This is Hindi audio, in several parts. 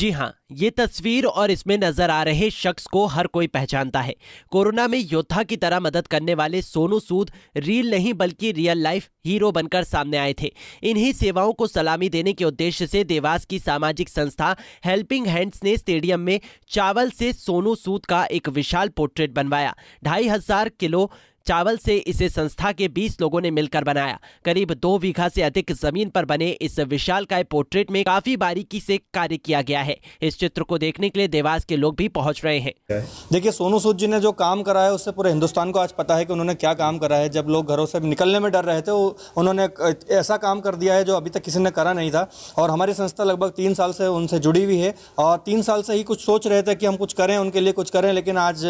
जी हाँ ये तस्वीर और इसमें नजर आ रहे शख्स को हर कोई पहचानता है कोरोना में योद्धा की तरह मदद करने वाले सोनू सूद रील नहीं बल्कि रियल लाइफ हीरो बनकर सामने आए थे इन्हीं सेवाओं को सलामी देने के उद्देश्य से देवास की सामाजिक संस्था हेल्पिंग हैंड्स ने स्टेडियम में चावल से सोनू सूद का एक विशाल पोर्ट्रेट बनवाया ढाई किलो चावल से इसे संस्था के 20 लोगों ने मिलकर बनाया करीब दो बीघा से अधिक जमीन पर बने इस विशाल काय पोर्ट्रेट में काफी बारीकी से कार्य किया गया है इस चित्र को देखने के लिए देवास के लोग भी पहुंच रहे हैं देखिए सोनू सूद जी ने जो काम करा है उससे पूरे हिंदुस्तान को आज पता है कि उन्होंने क्या काम करा है जब लोग घरों से निकलने में डर रहे थे उन्होंने ऐसा काम कर दिया है जो अभी तक किसी ने करा नहीं था और हमारी संस्था लगभग तीन साल से उनसे जुड़ी हुई है और तीन साल से ही कुछ सोच रहे थे कि हम कुछ करें उनके लिए कुछ करें लेकिन आज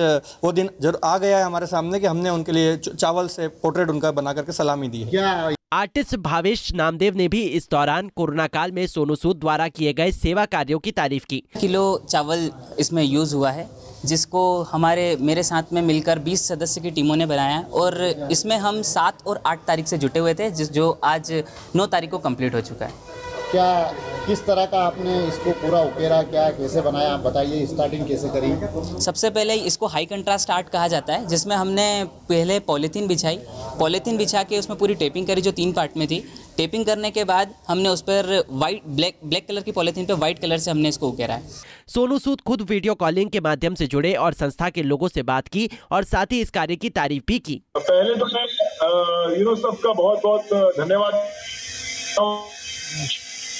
वो दिन आ गया है हमारे सामने कि हमने उनके लिए लिए चावल से पोर्ट्रेट उनका बना करके सलामी दी है आर्टिस्ट भावेश नामदेव ने भी इस दौरान कोरोना काल में सोनू सूद द्वारा किए गए सेवा कार्यों की तारीफ की किलो चावल इसमें यूज हुआ है जिसको हमारे मेरे साथ में मिलकर 20 सदस्य की टीमों ने बनाया और इसमें हम सात और आठ तारीख से जुटे हुए थे जिस जो आज नौ तारीख को कंप्लीट हो चुका है क्या किस तरह का आपने इसको पूरा उकेरा क्या कैसे बनाया आप बताइए स्टार्टिंग कैसे करी सबसे पहले इसको हाई कंट्रास्ट आर्ट कहा जाता है जिसमें हमने पहले पॉलीथीन बिछाई पॉलीथीन बिछा के उसमें पूरी टेपिंग करी जो तीन पार्ट में थी टेपिंग करने के बाद हमने उस पर व्हाइट ब्लैक ब्लैक कलर की पॉलीथीन पर व्हाइट कलर से हमने इसको उकेरा है सोनू सूद खुद वीडियो कॉलिंग के माध्यम से जुड़े और संस्था के लोगों से बात की और साथ ही इस कार्य की तारीफ भी की पहले तो मैं यू नो सबका बहुत बहुत धन्यवाद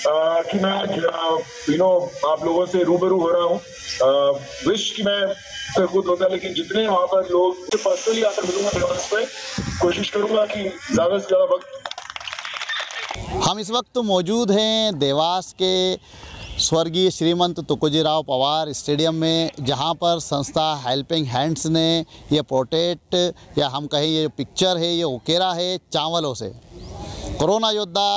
कि मैं यू नो आप लोगों से रूबरू हो रहा हूँ विश कि मैं फिर खुद होता लेकिन जितने वहाँ पर लोग पर्सनली आकर मिलूंगा एडवांस में कोशिश करूंगा कि ज़्यादा से ज़्यादा वक्त हम इस वक्त तो मौजूद हैं देवास के स्वर्गीय श्रीमंत तुकोजीराव पवार स्टेडियम में जहां पर संस्था हेल्पिंग हैंड्स ने यह पोर्ट्रेट या हम कहें ये पिक्चर है ये उकेरा है चावलों से कोरोना योद्धा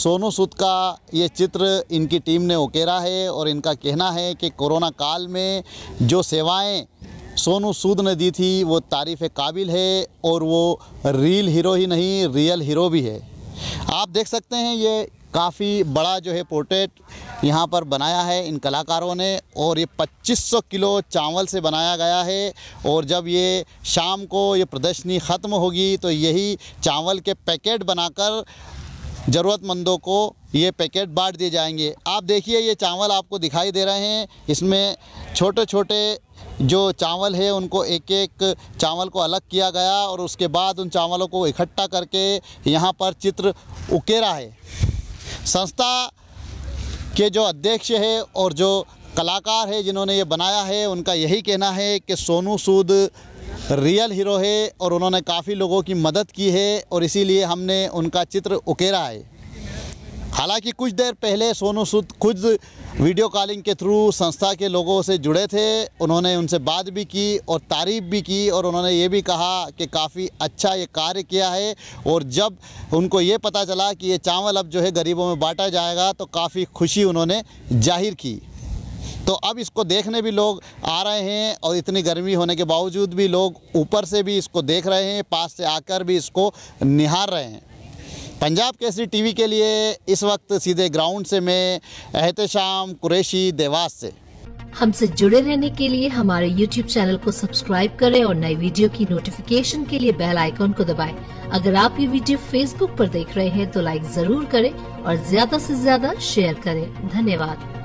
सोनू सूद का ये चित्र इनकी टीम ने उकेरा है और इनका कहना है कि कोरोना काल में जो सेवाएं सोनू सूद ने दी थी वो तारीफ़ काबिल है और वो रील हीरो ही नहीं रियल हीरो भी है आप देख सकते हैं ये काफ़ी बड़ा जो है पोर्ट्रेट यहाँ पर बनाया है इन कलाकारों ने और ये 2500 किलो चावल से बनाया गया है और जब ये शाम को ये प्रदर्शनी ख़त्म होगी तो यही चावल के पैकेट बनाकर ज़रूरतमंदों को ये पैकेट बांट दिए जाएंगे आप देखिए ये चावल आपको दिखाई दे रहे हैं इसमें छोटे छोटे जो चावल है उनको एक एक चावल को अलग किया गया और उसके बाद उन चावलों को इकट्ठा करके यहाँ पर चित्र उकेरा है संस्था के जो अध्यक्ष है और जो कलाकार है जिन्होंने ये बनाया है उनका यही कहना है कि सोनू सूद रियल हीरो है और उन्होंने काफ़ी लोगों की मदद की है और इसीलिए हमने उनका चित्र उकेरा है हालांकि कुछ देर पहले सोनू सूद खुद वीडियो कॉलिंग के थ्रू संस्था के लोगों से जुड़े थे उन्होंने उनसे बात भी की और तारीफ़ भी की और उन्होंने ये भी कहा कि काफ़ी अच्छा ये कार्य किया है और जब उनको ये पता चला कि ये चावल अब जो है गरीबों में बांटा जाएगा तो काफ़ी खुशी उन्होंने जाहिर की तो अब इसको देखने भी लोग आ रहे हैं और इतनी गर्मी होने के बावजूद भी लोग ऊपर से भी इसको देख रहे हैं पास से आकर भी इसको निहार रहे हैं पंजाब केसरी टीवी के लिए इस वक्त सीधे ग्राउंड से मैं एहतशाम कुरेशी देवास से हमसे जुड़े रहने के लिए हमारे YouTube चैनल को सब्सक्राइब करें और नई वीडियो की नोटिफिकेशन के लिए बेल आइकॉन को दबाएं। अगर आप ये वीडियो Facebook पर देख रहे हैं तो लाइक जरूर करें और ज्यादा से ज्यादा शेयर करें धन्यवाद